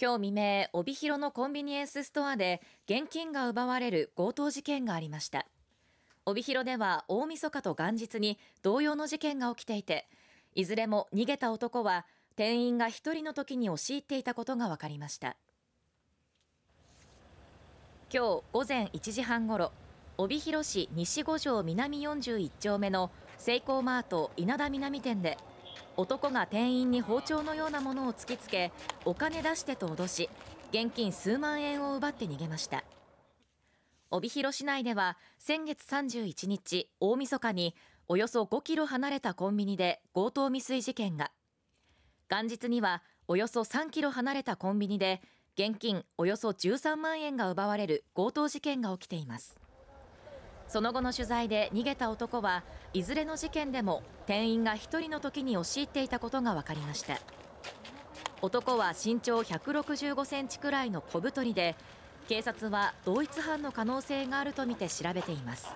今日未明、帯広のコンビニエンスストアで現金が奪われる強盗事件がありました。帯広では大晦日と元日に同様の事件が起きていて、いずれも逃げた男は店員が一人の時に押し入っていたことが分かりました。今日午前1時半ごろ、帯広市西五条南41丁目のセイコーマート稲田南店で男が店員に包丁のようなものを突きつけお金出してと脅し現金数万円を奪って逃げました帯広市内では先月31日大晦日におよそ5キロ離れたコンビニで強盗未遂事件が元日にはおよそ3キロ離れたコンビニで現金およそ13万円が奪われる強盗事件が起きていますその後の取材で逃げた男はいずれの事件でも店員が1人の時に押し入っていたことが分かりました男は身長165センチくらいの小太りで警察は同一犯の可能性があるとみて調べています